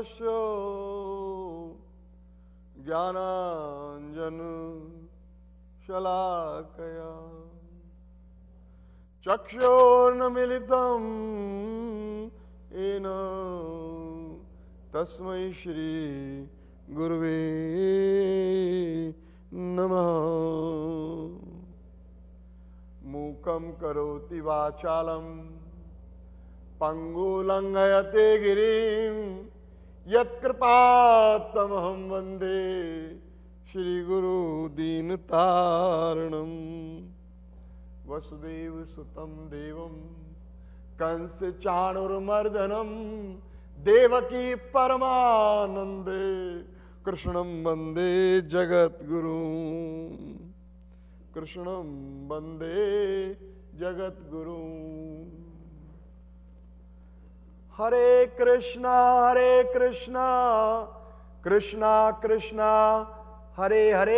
यशो ज्ञानाञ्जन शलाकया चक्षोर्नमिलितं येन तस्मै श्री गुरुवे नमः मूकं करोति वाचालं पङ्गुलङ्घयते गिरिम् यत्कृपा तम हम वंदे श्री गुरु दीन तारणम वसुदेव सुतम देवम कंस चाणुर्मर्दनम देवकी परमानंदे कृष्णम वंदे जगत गुरु कृष्णम वंदे जगत गुरु हरे कृष्णा हरे कृष्णा कृष्णा कृष्णा हरे हरे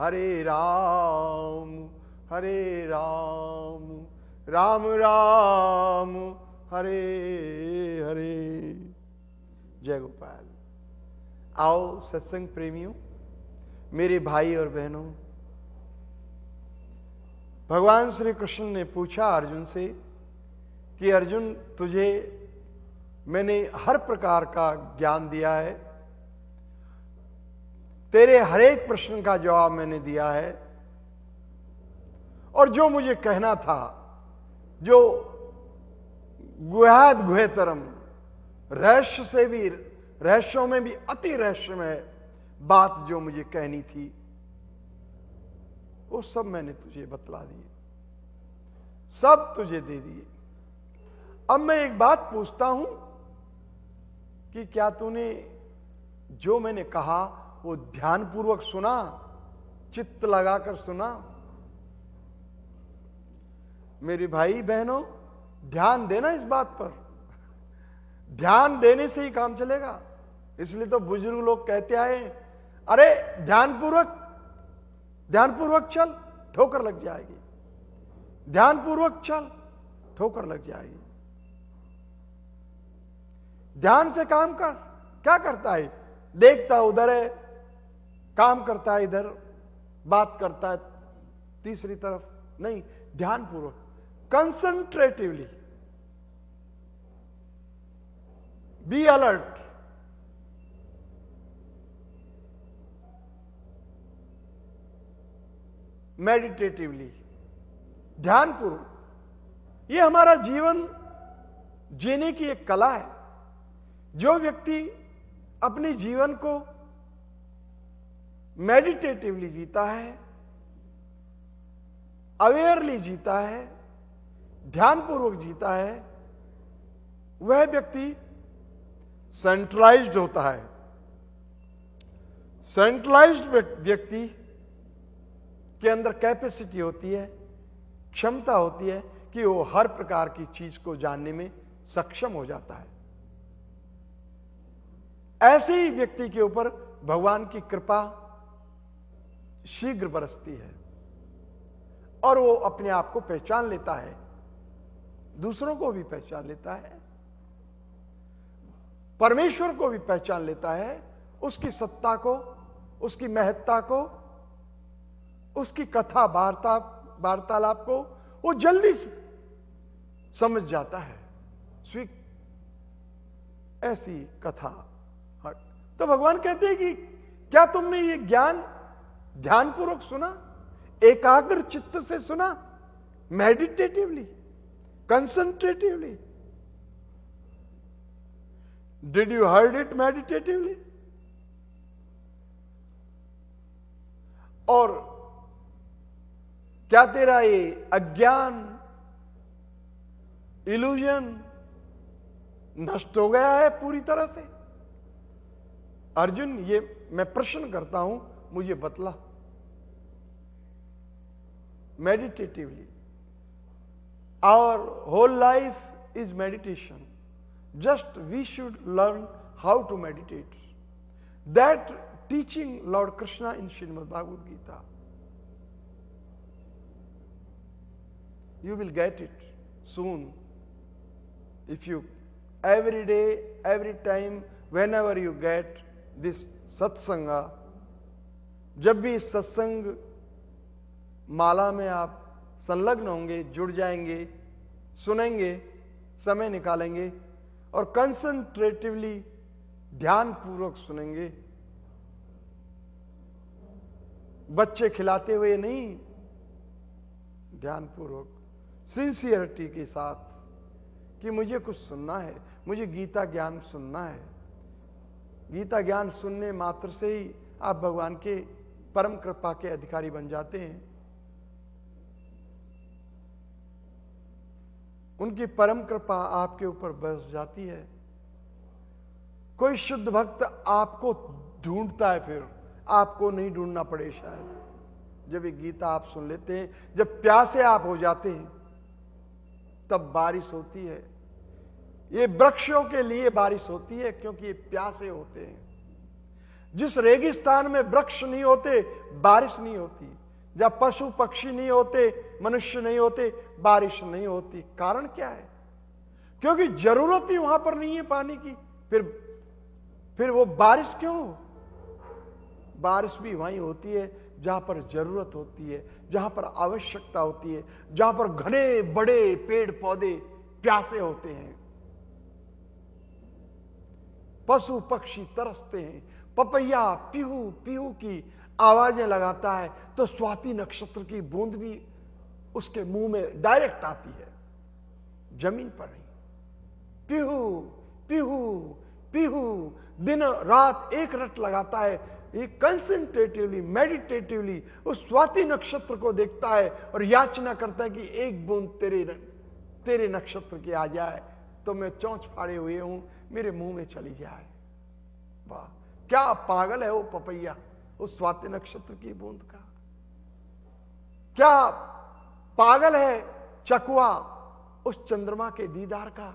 हरे राम हरे राम राम राम हरे हरे जय गोपाल आओ सत्संग प्रेमियों मेरे भाई और बहनों भगवान श्री कृष्ण ने पूछा अर्जुन से कि अर्जुन तुझे मैंने हर प्रकार का ज्ञान दिया है तेरे हरेक प्रश्न का जवाब मैंने दिया है और जो मुझे कहना था जो गुहाद गुहेतरम रहस्य से भी रहस्यों में भी अति रहस्य में बात जो मुझे कहनी थी वो सब मैंने तुझे बतला दिए सब तुझे दे दिए अब मैं एक बात पूछता हूं कि क्या तूने जो मैंने कहा वो ध्यानपूर्वक सुना चित्त लगाकर सुना मेरे भाई बहनों ध्यान देना इस बात पर ध्यान देने से ही काम चलेगा इसलिए तो बुजुर्ग लोग कहते आए अरे ध्यानपूर्वक ध्यानपूर्वक चल ठोकर लग जाएगी ध्यानपूर्वक चल ठोकर लग जाएगी ध्यान से काम कर क्या करता है देखता उधर है काम करता है इधर बात करता है तीसरी तरफ नहीं ध्यान पूर्वक कंसंट्रेटिवली बी अलर्ट मेडिटेटिवली ध्यानपूर्वक ये हमारा जीवन जीने की एक कला है जो व्यक्ति अपने जीवन को मेडिटेटिवली जीता है अवेयरली जीता है ध्यानपूर्वक जीता है वह व्यक्ति सेंट्रलाइज्ड होता है सेंट्रलाइज्ड व्यक्ति के अंदर कैपेसिटी होती है क्षमता होती है कि वो हर प्रकार की चीज को जानने में सक्षम हो जाता है ऐसे ही व्यक्ति के ऊपर भगवान की कृपा शीघ्र बरसती है और वो अपने आप को पहचान लेता है दूसरों को भी पहचान लेता है परमेश्वर को भी पहचान लेता है उसकी सत्ता को उसकी महत्ता को उसकी कथा वार्ता वार्तालाप को वो जल्दी समझ जाता है स्वीक ऐसी कथा तो भगवान कहते हैं कि क्या तुमने ये ज्ञान ध्यानपूर्वक सुना एकाग्र चित्त से सुना meditatively concentratively did you heard it meditatively और क्या तेरा ये अज्ञान इल्यूजन नष्ट हो गया है पूरी तरह से अर्जुन ये मैं प्रश्न करता हूं मुझे बतला meditatively our whole life is meditation just we should learn how to meditate that teaching lord Krishna in Shrimad Gita you will get it soon if you every day every time whenever you get this satsanga जब भी सत्संग माला में आप संलग्न होंगे जुड़ जाएंगे सुनेंगे समय निकालेंगे और कंसंट्रेटिवली ध्यानपूर्वक सुनेंगे बच्चे खिलाते हुए नहीं ध्यानपूर्वक सिंसियरिटी के साथ कि मुझे कुछ सुनना है मुझे गीता ज्ञान सुनना है गीता ज्ञान सुनने मात्र से ही आप भगवान के परम कृपा के अधिकारी बन जाते हैं उनकी परम कृपा आपके ऊपर बस जाती है कोई शुद्ध भक्त आपको ढूंढता है फिर आपको नहीं ढूंढना पड़े शायद जब ये गीता आप सुन लेते हैं जब प्यासे आप हो जाते हैं तब बारिश होती है ये वृक्षों के लिए बारिश होती है क्योंकि ये प्यासे होते हैं जिस रेगिस्तान में वृक्ष नहीं होते बारिश नहीं होती जब पशु पक्षी नहीं होते मनुष्य नहीं होते बारिश नहीं होती कारण क्या है क्योंकि जरूरत ही वहां पर नहीं है पानी की फिर फिर वो बारिश क्यों हो बारिश भी वहीं होती है जहां पर जरूरत होती है जहां पर आवश्यकता होती है जहां पर घने बड़े पेड़ पौधे प्यासे होते हैं पशु पक्षी तरसते हैं पपैया पीहू पीहू की आवाजें लगाता है तो स्वाति नक्षत्र की बूंद भी उसके मुंह में डायरेक्ट आती है जमीन पर नहीं पीहू पीहू पीहू दिन रात एक रट लगाता है ये कंसेंट्रेटिवली मेडिटेटिवली उस स्वाति नक्षत्र को देखता है और याचना करता है कि एक बूंद तेरे तेरे नक्षत्र की आ जाए तो मैं चौंच फाड़े हुए हूं मेरे मुंह में चली जाए वाह क्या पागल है वो पपैया उस स्वाति नक्षत्र की बूंद का क्या पागल है चकुआ उस चंद्रमा के दीदार का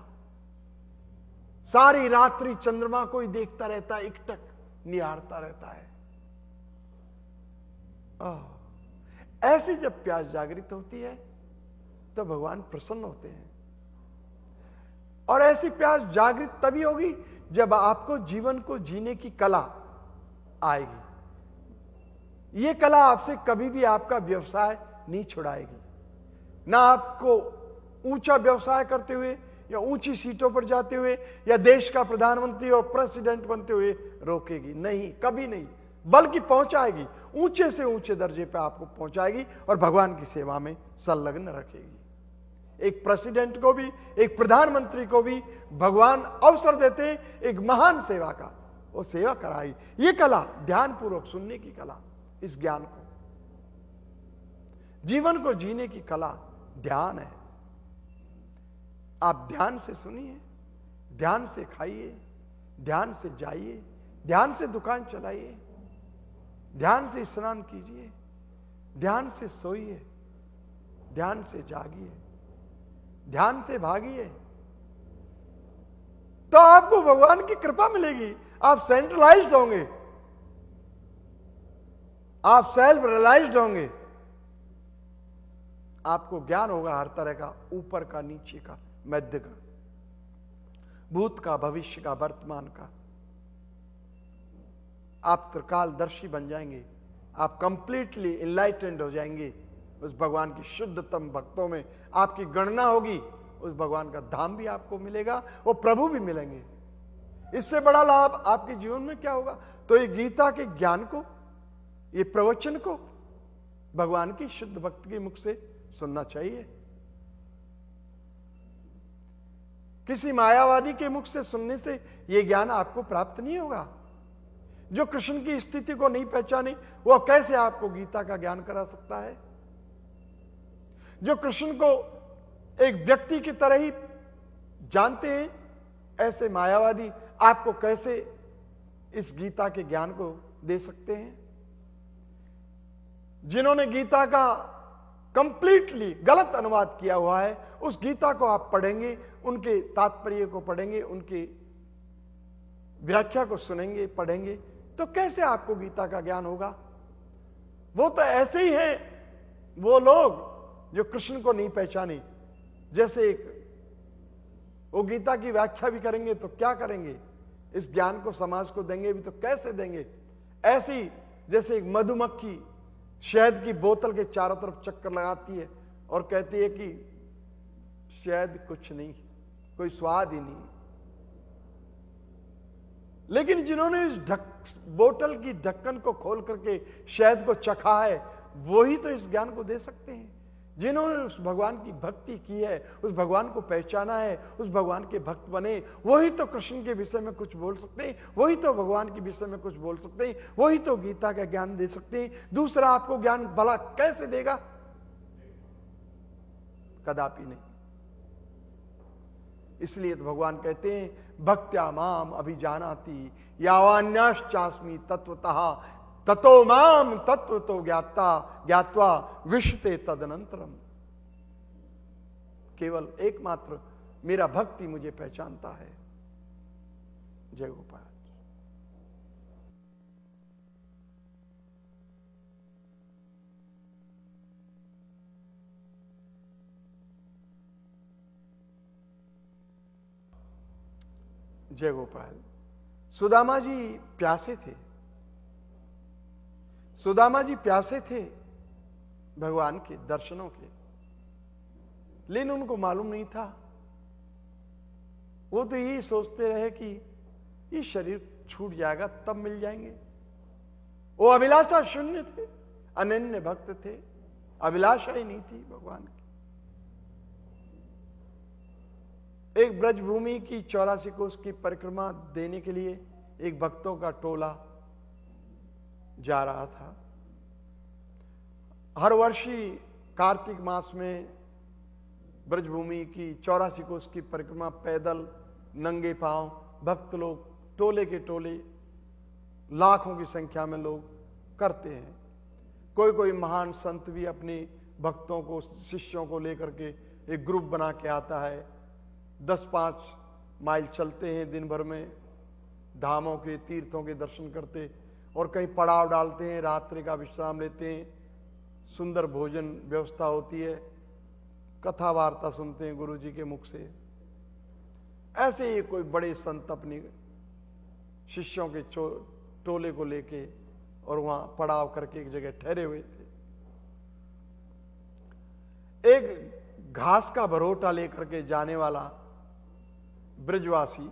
सारी रात्रि चंद्रमा को ही देखता रहता है इकटक निहारता रहता है ऐसी जब प्यास जागृत होती है तो भगवान प्रसन्न होते हैं और ऐसी प्यास जागृत तभी होगी जब आपको जीवन को जीने की कला आएगी ये कला आपसे कभी भी आपका व्यवसाय नहीं छुड़ाएगी ना आपको ऊंचा व्यवसाय करते हुए या ऊंची सीटों पर जाते हुए या देश का प्रधानमंत्री और प्रेसिडेंट बनते हुए रोकेगी नहीं कभी नहीं बल्कि पहुंचाएगी ऊंचे से ऊंचे दर्जे पर आपको पहुंचाएगी और भगवान की सेवा में संलग्न रखेगी एक प्रेसिडेंट को भी एक प्रधानमंत्री को भी भगवान अवसर देते एक महान सेवा का वो सेवा कराई ये कला ध्यान पूर्वक सुनने की कला इस ज्ञान को जीवन को जीने की कला ध्यान है आप ध्यान से सुनिए ध्यान से खाइए ध्यान से जाइए ध्यान से दुकान चलाइए ध्यान से स्नान कीजिए ध्यान से सोइए ध्यान से जागिए ध्यान से भागिए तो आपको भगवान की कृपा मिलेगी आप सेंट्रलाइज होंगे आप सेल्फ रिलाइज होंगे आपको ज्ञान होगा हर तरह का ऊपर का नीचे का मध्य का भूत का भविष्य का वर्तमान का आप त्रिकालदर्शी बन जाएंगे आप कंप्लीटली इनलाइटेंड हो जाएंगे उस भगवान की शुद्धतम भक्तों में आपकी गणना होगी उस भगवान का धाम भी आपको मिलेगा वो प्रभु भी मिलेंगे इससे बड़ा लाभ आपके जीवन में क्या होगा तो ये गीता के ज्ञान को ये प्रवचन को भगवान की शुद्ध भक्त के मुख से सुनना चाहिए किसी मायावादी के मुख से सुनने से यह ज्ञान आपको प्राप्त नहीं होगा जो कृष्ण की स्थिति को नहीं पहचाने वह कैसे आपको गीता का ज्ञान करा सकता है जो कृष्ण को एक व्यक्ति की तरह ही जानते हैं ऐसे मायावादी आपको कैसे इस गीता के ज्ञान को दे सकते हैं जिन्होंने गीता का कंप्लीटली गलत अनुवाद किया हुआ है उस गीता को आप पढ़ेंगे उनके तात्पर्य को पढ़ेंगे उनकी व्याख्या को सुनेंगे पढ़ेंगे तो कैसे आपको गीता का ज्ञान होगा वो तो ऐसे ही हैं वो लोग जो कृष्ण को नहीं पहचानी जैसे एक वो गीता की व्याख्या भी करेंगे तो क्या करेंगे इस ज्ञान को समाज को देंगे भी तो कैसे देंगे ऐसी जैसे एक मधुमक्खी शहद की बोतल के चारों तरफ चक्कर लगाती है और कहती है कि शहद कुछ नहीं कोई स्वाद ही नहीं लेकिन जिन्होंने इस ढक बोतल की ढक्कन को खोल करके शहद को चखा है वो ही तो इस ज्ञान को दे सकते हैं जिन्होंने उस भगवान की भक्ति की है उस भगवान को पहचाना है उस भगवान के भक्त बने वही तो कृष्ण के विषय में कुछ बोल सकते हैं वही तो भगवान के विषय में कुछ बोल सकते हैं वही तो गीता का ज्ञान दे सकते हैं दूसरा आपको ज्ञान भला कैसे देगा कदापि नहीं इसलिए तो भगवान कहते हैं भक्त्या माम अभिजानाती यावान्याश्चास्मी तत्वतः ततो माम तत्व तो ज्ञाता ज्ञातवा विषते तदनंतरम केवल एकमात्र मेरा भक्ति मुझे पहचानता है जय गोपाल जय गोपाल सुदामा जी प्यासे थे सुदामा जी प्यासे थे भगवान के दर्शनों के लेकिन उनको मालूम नहीं था वो तो यही सोचते रहे कि ये शरीर छूट जाएगा तब मिल जाएंगे वो अभिलाषा शून्य थे अनन्य भक्त थे अभिलाषा ही नहीं थी भगवान की एक ब्रजभूमि की चौरासी कोष की परिक्रमा देने के लिए एक भक्तों का टोला जा रहा था हर वर्षी कार्तिक मास में ब्रजभूमि की चौरासी कोष की परिक्रमा पैदल नंगे पांव भक्त लोग टोले के टोले लाखों की संख्या में लोग करते हैं कोई कोई महान संत भी अपने भक्तों को शिष्यों को लेकर के एक ग्रुप बना के आता है दस पाँच माइल चलते हैं दिन भर में धामों के तीर्थों के दर्शन करते और कहीं पड़ाव डालते हैं रात्रि का विश्राम लेते हैं सुंदर भोजन व्यवस्था होती है कथा वार्ता सुनते हैं गुरु जी के मुख से ऐसे ही कोई बड़े संत अपनी शिष्यों के टोले को लेके और वहां पड़ाव करके एक जगह ठहरे हुए थे एक घास का भरोटा लेकर के जाने वाला ब्रजवासी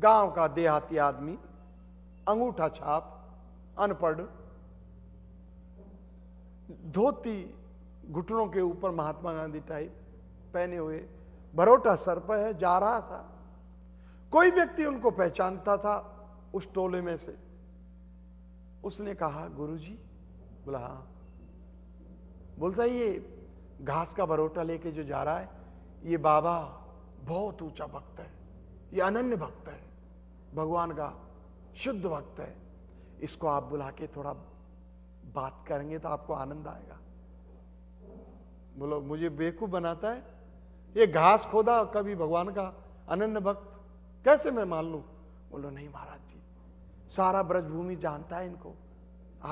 गांव का देहाती आदमी अंगूठा छाप अनपढ़ धोती घुटनों के ऊपर महात्मा गांधी टाइप पहने हुए भरोटा सर पर है जा रहा था कोई व्यक्ति उनको पहचानता था उस टोले में से उसने कहा गुरुजी बोला हाँ बोलता ये घास का भरोटा लेके जो जा रहा है ये बाबा बहुत ऊंचा भक्त है ये अनन्य भक्त है भगवान का शुद्ध वक्त है इसको आप बुला के थोड़ा बात करेंगे तो आपको आनंद आएगा बोलो मुझे बेवकूफ बनाता है ये घास खोदा कभी भगवान का अनन्य भक्त कैसे मैं मान लू बोलो नहीं महाराज जी सारा ब्रजभूमि जानता है इनको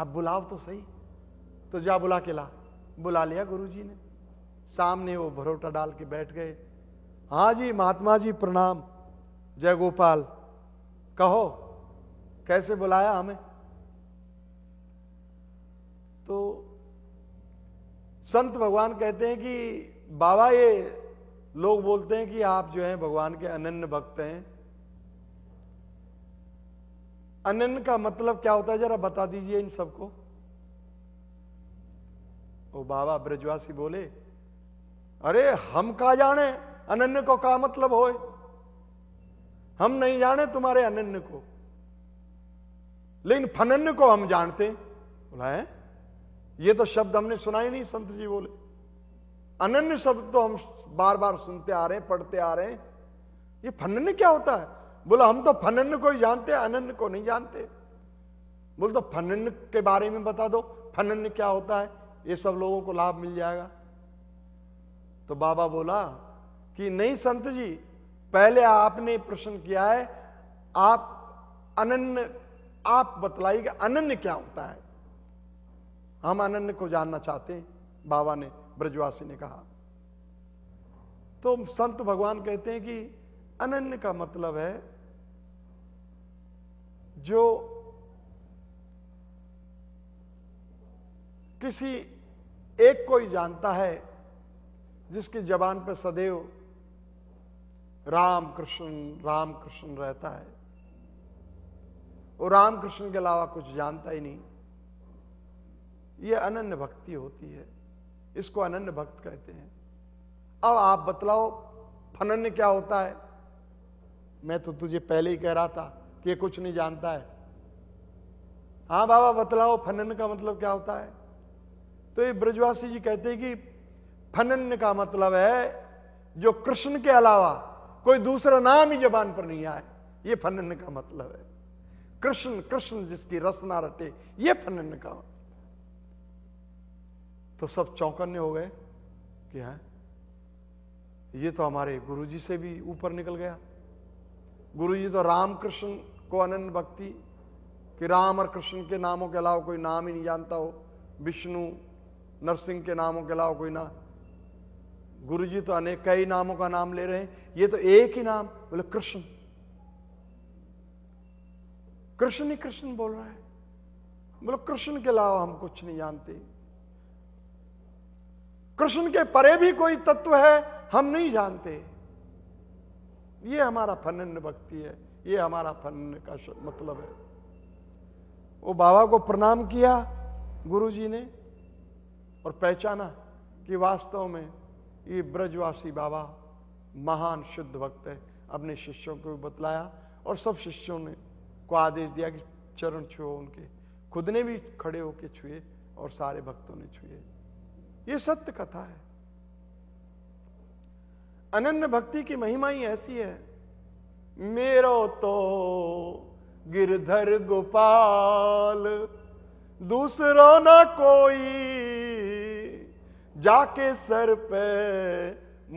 आप बुलाओ तो सही तो जा बुला के ला बुला लिया गुरु जी ने सामने वो भरोटा डाल के बैठ गए हाँ जी महात्मा जी प्रणाम जय गोपाल कहो कैसे बुलाया हमें तो संत भगवान कहते हैं कि बाबा ये लोग बोलते हैं कि आप जो है भगवान के अनन्य भक्त हैं अनन्य का मतलब क्या होता है जरा बता दीजिए इन सबको ओ बाबा ब्रजवासी बोले अरे हम का जाने अनन्य को का मतलब होए हम नहीं जाने तुम्हारे अनन्य को लेकिन फनन को हम जानते बोला है ये तो शब्द हमने सुना ही नहीं संत जी बोले अनन्य शब्द तो हम बार बार सुनते आ रहे हैं पढ़ते आ रहे हैं ये फनन क्या होता है बोला हम तो फनन को ही जानते हैं अनन्य को नहीं जानते बोल तो फनन के बारे में बता दो फनन क्या होता है ये सब लोगों को लाभ मिल जाएगा तो बाबा बोला कि नहीं संत जी पहले आपने प्रश्न किया है आप अनन्य आप बतलाइएगा अनन्य क्या होता है हम अनन्य को जानना चाहते हैं बाबा ने ब्रजवासी ने कहा तो संत भगवान कहते हैं कि अनन्य का मतलब है जो किसी एक को ही जानता है जिसकी जबान पर सदैव राम कृष्ण राम कृष्ण रहता है वो रामकृष्ण के अलावा कुछ जानता ही नहीं ये अनन्य भक्ति होती है इसको अनन्य भक्त कहते हैं अब आप बतलाओ फनन्य क्या होता है मैं तो तुझे पहले ही कह रहा था कि कुछ नहीं जानता है हाँ बाबा बतलाओ फनन्य का मतलब क्या होता है तो ये ब्रजवासी जी कहते हैं कि फनन्य का मतलब है जो कृष्ण के अलावा कोई दूसरा नाम ही जबान पर नहीं आए ये फनन्य का मतलब है कृष्ण कृष्ण जिसकी रसना रटे ये फन का तो सब चौकन्ने हो गए कि है हाँ, ये तो हमारे गुरुजी से भी ऊपर निकल गया गुरुजी तो राम कृष्ण को अनन्न भक्ति कि राम और कृष्ण के नामों के अलावा कोई नाम ही नहीं जानता हो विष्णु नरसिंह के नामों के अलावा कोई ना गुरुजी तो अनेक कई नामों का नाम ले रहे हैं ये तो एक ही नाम बोले कृष्ण कृष्ण ही कृष्ण बोल रहा है बोलो कृष्ण के अलावा हम कुछ नहीं जानते कृष्ण के परे भी कोई तत्व है हम नहीं जानते ये हमारा फनन्न भक्ति है ये हमारा फनन्न का मतलब है वो बाबा को प्रणाम किया गुरु जी ने और पहचाना कि वास्तव में ये ब्रजवासी बाबा महान शुद्ध भक्त है अपने शिष्यों को बतलाया और सब शिष्यों ने को आदेश दिया कि चरण छुओ उनके खुद ने भी खड़े होके छुए और सारे भक्तों ने छुए ये सत्य कथा है अनन्य भक्ति की महिमा ही ऐसी है मेरो तो गिरधर गोपाल दूसरो ना कोई जाके सर पे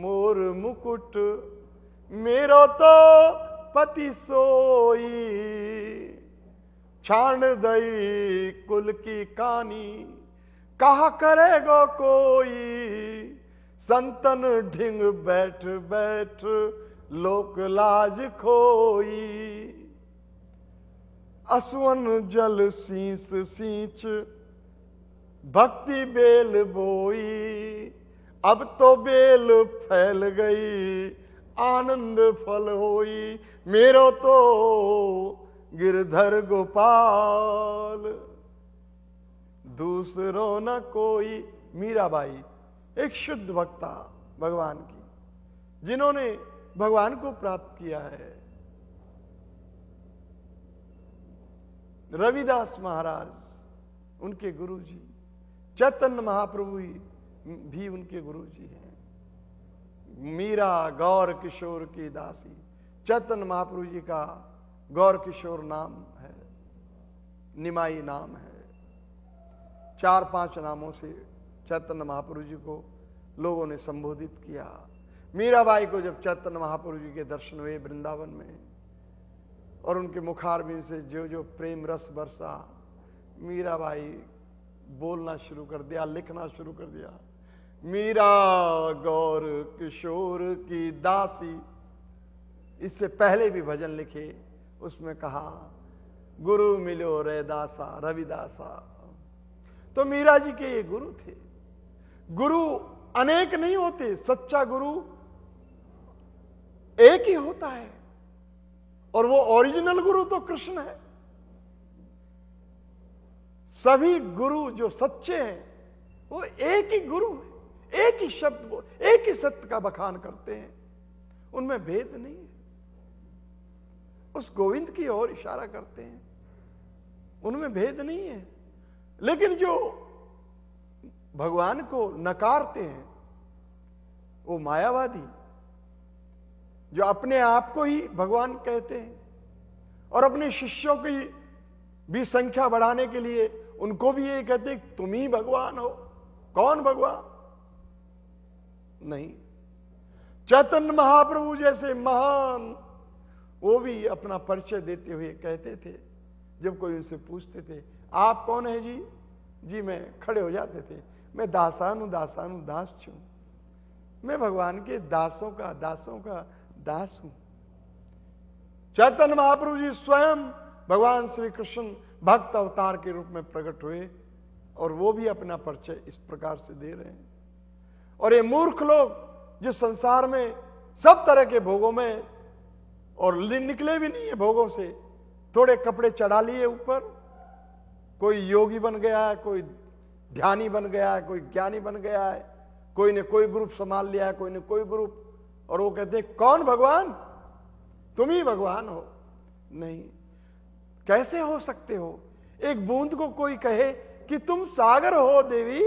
मोर मुकुट मेरो तो पति सोई छाण दई कुल की कहानी कहा करेगा कोई संतन ढिंग बैठ बैठ लोक लाज खोई असवन जल सींच सींच भक्ति बेल बोई अब तो बेल फैल गई आनंद फल होई मेरो तो गिरधर गोपाल दूसरो न कोई मीराबाई एक शुद्ध भक्ता भगवान की जिन्होंने भगवान को प्राप्त किया है रविदास महाराज उनके गुरु जी चैतन्य महाप्रभु भी उनके गुरु जी हैं मीरा गौर किशोर की दासी चतन महाप्रु जी का गौर किशोर नाम है निमाई नाम है चार पांच नामों से चैतन्य महाप्रु जी को लोगों ने संबोधित किया मीराबाई को जब चैतन्य महाप्रु जी के दर्शन हुए वृंदावन में और उनके मुखारबिन से जो जो प्रेम रस बरसा मीराबाई बोलना शुरू कर दिया लिखना शुरू कर दिया मीरा गौर किशोर की दासी इससे पहले भी भजन लिखे उसमें कहा गुरु मिलो रे दासा रविदासा तो मीरा जी के ये गुरु थे गुरु अनेक नहीं होते सच्चा गुरु एक ही होता है और वो ओरिजिनल गुरु तो कृष्ण है सभी गुरु जो सच्चे हैं वो एक ही गुरु है एक ही शब्द को एक ही सत्य का बखान करते हैं उनमें भेद नहीं है उस गोविंद की ओर इशारा करते हैं उनमें भेद नहीं है लेकिन जो भगवान को नकारते हैं वो मायावादी जो अपने आप को ही भगवान कहते हैं और अपने शिष्यों की भी संख्या बढ़ाने के लिए उनको भी ये कहते तुम ही भगवान हो कौन भगवान नहीं चैतन्य महाप्रभु जैसे महान वो भी अपना परिचय देते हुए कहते थे जब कोई उनसे पूछते थे आप कौन है जी जी मैं खड़े हो जाते थे मैं दासानु दासानु दास छू मैं भगवान के दासों का दासों का दास हूं चैतन्य महाप्रभु जी स्वयं भगवान श्री कृष्ण भक्त अवतार के रूप में प्रकट हुए और वो भी अपना परिचय इस प्रकार से दे रहे हैं और ये मूर्ख लोग जो संसार में सब तरह के भोगों में और निकले भी नहीं है भोगों से थोड़े कपड़े चढ़ा लिए ऊपर कोई योगी बन गया है कोई ध्यानी बन गया है कोई ज्ञानी बन गया है कोई ने कोई ग्रुप संभाल लिया है कोई ने कोई ग्रुप और वो कहते हैं कौन भगवान तुम ही भगवान हो नहीं कैसे हो सकते हो एक बूंद को कोई कहे कि तुम सागर हो देवी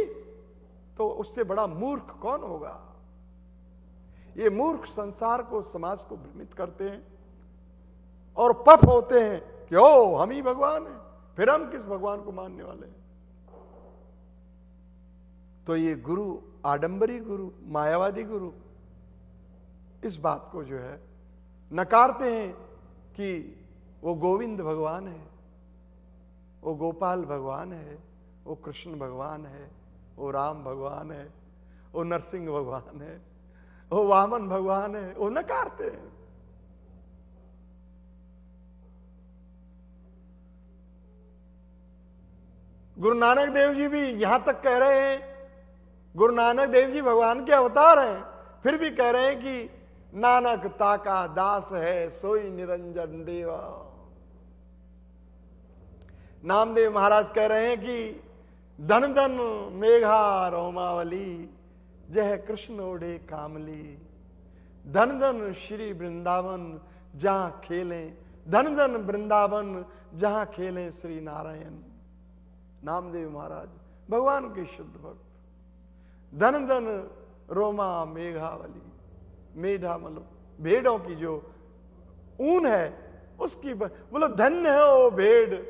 तो उससे बड़ा मूर्ख कौन होगा ये मूर्ख संसार को समाज को भ्रमित करते हैं और पफ होते हैं कि ओ हम ही भगवान हैं फिर हम किस भगवान को मानने वाले हैं तो ये गुरु आडंबरी गुरु मायावादी गुरु इस बात को जो है नकारते हैं कि वो गोविंद भगवान है वो गोपाल भगवान है वो कृष्ण भगवान है वो राम भगवान है वो नरसिंह भगवान है वो वामन भगवान है वो नकारते हैं गुरु नानक देव जी भी यहां तक कह रहे हैं गुरु नानक देव जी भगवान के अवतार हैं फिर भी कह रहे हैं कि नानक ताका दास है सोई निरंजन देवा नामदेव महाराज कह रहे हैं कि धन धन मेघा रोमावली जय कृष्ण ओढ़े कामली धन धन श्री वृंदावन जहां खेले धन धन वृंदावन जहां खेले श्री नारायण नामदेव महाराज भगवान के शुद्ध भक्त धन धन रोमा मेघावली मेढा मतलब भेड़ों की जो ऊन है उसकी मतलब धन्य है वो भेड़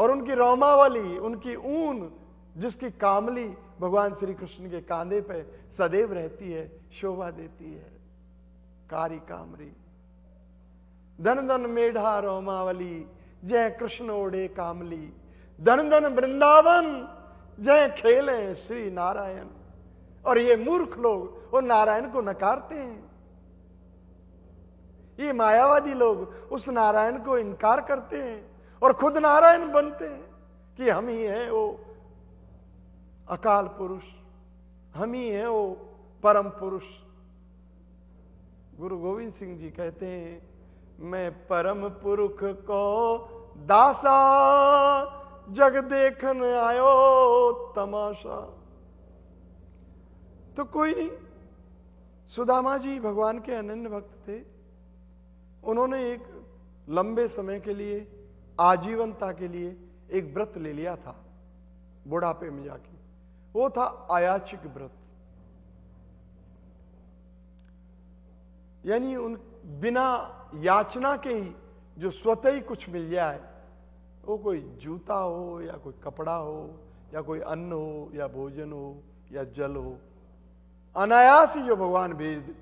और उनकी रोमावली उनकी ऊन जिसकी कामली भगवान श्री कृष्ण के कांधे पे सदैव रहती है शोभा देती है कारी कामरी धन धन मेढा रोमावली जय कृष्ण ओढ़े कामली धन धन वृंदावन जय खेले श्री नारायण और ये मूर्ख लोग वो नारायण को नकारते हैं ये मायावादी लोग उस नारायण को इनकार करते हैं और खुद नारायण बनते हैं कि हम ही हैं वो अकाल पुरुष हम ही हैं वो परम पुरुष गुरु गोविंद सिंह जी कहते हैं मैं परम पुरुष को दासा जग देखन आयो तमाशा तो कोई नहीं सुदामा जी भगवान के अनन्य भक्त थे उन्होंने एक लंबे समय के लिए आजीवनता के लिए एक व्रत ले लिया था बुढ़ापे में जाके वो था आयाचिक व्रत यानी उन बिना याचना के ही जो स्वतः ही कुछ मिल जाए वो कोई जूता हो या कोई कपड़ा हो या कोई अन्न हो या भोजन हो या जल हो अनायास ही जो भगवान भेज दे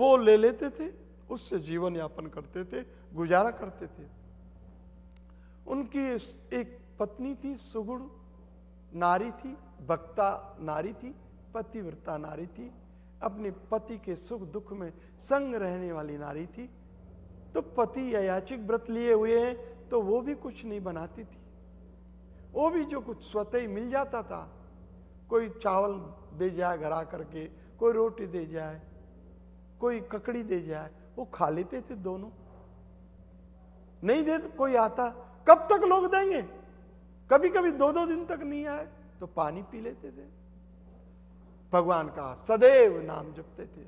वो ले लेते थे उससे जीवन यापन करते थे गुजारा करते थे उनकी एक पत्नी थी सुगुण नारी थी भक्ता नारी थी पतिव्रता नारी थी अपने पति के सुख दुख में संग रहने वाली नारी थी तो पति याचिक व्रत लिए हुए हैं तो वो भी कुछ नहीं बनाती थी वो भी जो कुछ स्वतः ही मिल जाता था कोई चावल दे जाए घरा करके कोई रोटी दे जाए कोई ककड़ी दे जाए वो खा लेते थे दोनों नहीं दे तो कोई आता कब तक लोग देंगे कभी कभी दो दो दिन तक नहीं आए तो पानी पी लेते थे भगवान का सदैव नाम जपते थे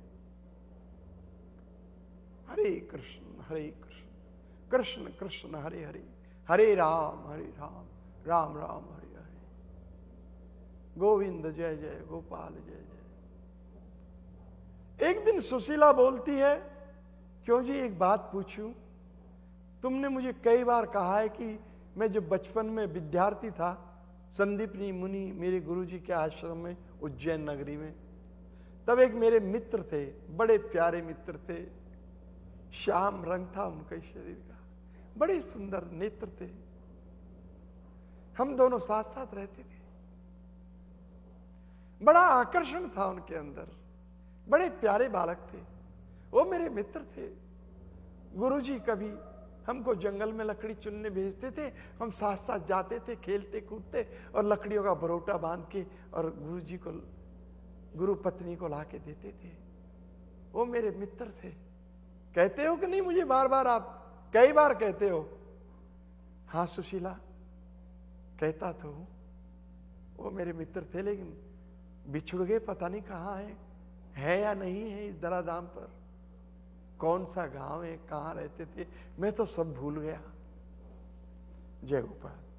हरे कृष्ण हरे कृष्ण कृष्ण कृष्ण हरे हरे हरे राम हरे राम राम राम हरे हरे गोविंद जय जय गोपाल जय जय एक दिन सुशीला बोलती है क्यों जी एक बात पूछूं तुमने मुझे कई बार कहा है कि मैं जब बचपन में विद्यार्थी था संदीपनी मुनि मेरे गुरुजी के आश्रम में उज्जैन नगरी में तब एक मेरे मित्र थे बड़े प्यारे मित्र थे श्याम रंग था उनके शरीर का बड़े सुंदर नेत्र थे हम दोनों साथ साथ रहते थे बड़ा आकर्षण था उनके अंदर बड़े प्यारे बालक थे वो मेरे मित्र थे गुरुजी कभी हमको जंगल में लकड़ी चुनने भेजते थे हम साथ साथ जाते थे खेलते कूदते और लकड़ियों का बरोटा बांध के और गुरु जी को गुरु पत्नी को ला के देते थे वो मेरे मित्र थे कहते हो कि नहीं मुझे बार बार आप कई बार कहते हो हाँ सुशीला कहता तो वो मेरे मित्र थे लेकिन बिछुड़ गए पता नहीं कहाँ है, है या नहीं है इस दरादाम पर कौन सा गांव है कहाँ रहते थे मैं तो सब भूल गया जय गोपाल